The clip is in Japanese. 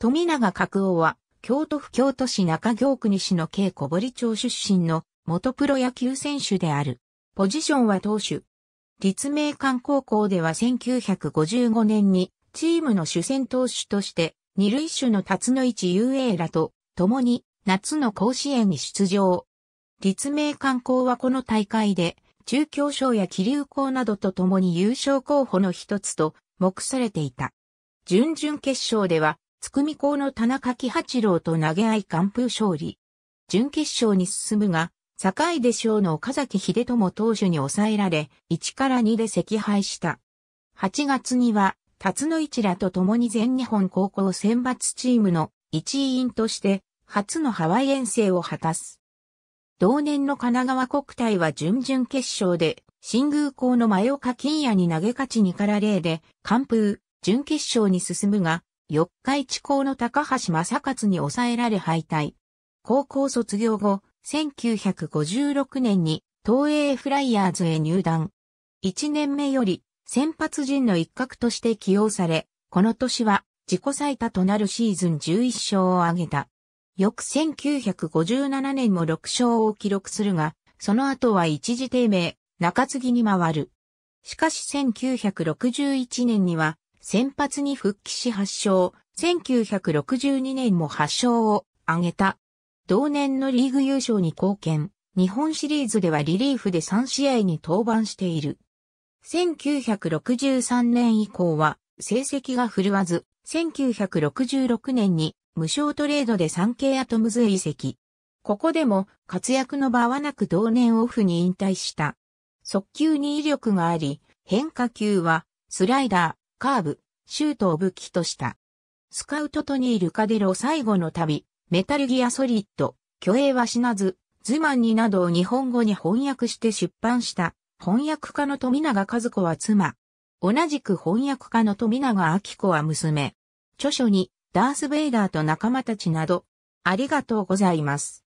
富永角王は、京都府京都市中京区西の京小堀町出身の元プロ野球選手である。ポジションは投手。立命館高校では1955年にチームの主戦投手として二塁手の辰野市雄英らと共に夏の甲子園に出場。立命館校はこの大会で中京賞や気流校などと共に優勝候補の一つと目されていた。準々決勝ではつくみ校の田中喜八郎と投げ合い完封勝利。準決勝に進むが、堺で賞の岡崎秀友投手に抑えられ、1から2で惜敗した。8月には、辰野一らと共に全日本高校選抜チームの一員として、初のハワイ遠征を果たす。同年の神奈川国体は準々決勝で、新宮校の前岡金也に投げ勝ち2から0で、完封、準決勝に進むが、四日市高の高橋正勝に抑えられ敗退。高校卒業後、1956年に東映フライヤーズへ入団。一年目より先発陣の一角として起用され、この年は自己最多となるシーズン11勝を挙げた。翌1957年も6勝を記録するが、その後は一時低迷、中継ぎに回る。しかし1961年には先発に復帰し8勝、1962年も8勝を挙げた。同年のリーグ優勝に貢献、日本シリーズではリリーフで3試合に登板している。1963年以降は成績が振るわず、1966年に無償トレードで 3K アトムズへ移籍。ここでも活躍の場はなく同年オフに引退した。速球に威力があり、変化球はスライダー。カーブ、シュートを武器とした。スカウトトニー・ルカデロ最後の旅、メタルギアソリッド、虚栄は死なず、ズマンになどを日本語に翻訳して出版した、翻訳家の富永和子は妻。同じく翻訳家の富永明子は娘。著書に、ダース・ベイダーと仲間たちなど、ありがとうございます。